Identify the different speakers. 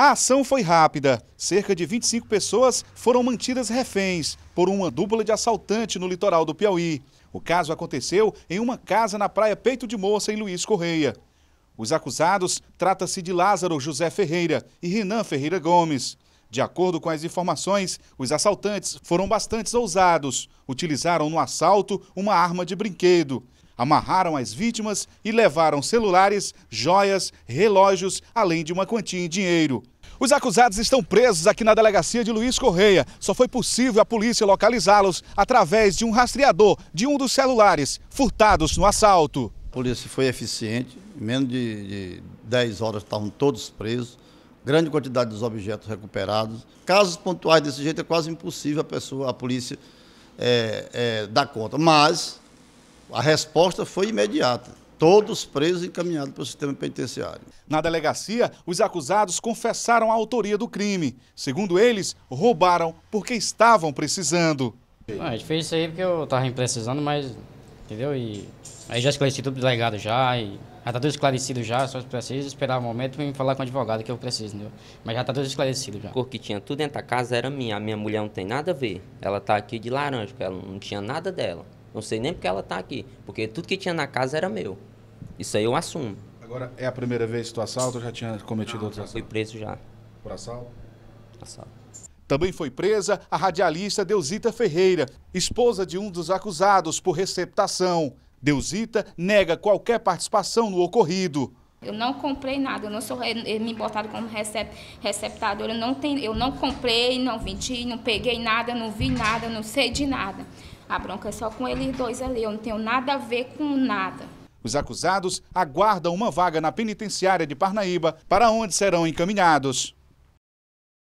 Speaker 1: A ação foi rápida. Cerca de 25 pessoas foram mantidas reféns por uma dupla de assaltante no litoral do Piauí. O caso aconteceu em uma casa na praia Peito de Moça, em Luiz Correia. Os acusados trata-se de Lázaro José Ferreira e Renan Ferreira Gomes. De acordo com as informações, os assaltantes foram bastante ousados. Utilizaram no assalto uma arma de brinquedo Amarraram as vítimas e levaram celulares, joias, relógios, além de uma quantia em dinheiro. Os acusados estão presos aqui na delegacia de Luiz Correia. Só foi possível a polícia
Speaker 2: localizá-los através de um rastreador de um dos celulares furtados no assalto. A polícia foi eficiente, em menos de, de 10 horas estavam todos presos, grande quantidade dos objetos recuperados. Casos pontuais desse jeito é quase impossível a pessoa, a polícia é, é, dar conta. Mas a resposta foi imediata. Todos presos e encaminhados para o sistema penitenciário. Na delegacia, os acusados
Speaker 1: confessaram a autoria do crime. Segundo eles, roubaram porque estavam precisando.
Speaker 2: a gente fez isso aí porque eu estava precisando, mas. Entendeu? E aí já esclareci tudo delegado já. E já está tudo esclarecido já, só preciso esperar o um momento e falar com o advogado que eu preciso, entendeu? Mas já está tudo esclarecido já. A cor que tinha tudo dentro da casa era minha, a minha mulher não tem nada a ver. Ela está aqui de laranja, porque ela não tinha nada dela. Não sei nem porque ela tá aqui. Porque tudo que tinha na casa era meu. Isso aí eu assumo.
Speaker 1: Agora, é a primeira vez que tu assalta ou já tinha cometido outros assalto? Fui preso já. Por assalto? Assalto. Também foi presa a radialista Deusita Ferreira, esposa de um dos acusados por receptação. Deusita nega qualquer participação no ocorrido.
Speaker 3: Eu não comprei nada, eu não sou eh, me importado como recept receptadora, eu não, tenho, eu não comprei, não vendi, não peguei nada, não vi nada, não sei de nada. A bronca é só com eles dois ali, eu não tenho nada a ver com nada.
Speaker 1: Os acusados aguardam uma vaga na penitenciária de Parnaíba, para onde serão encaminhados.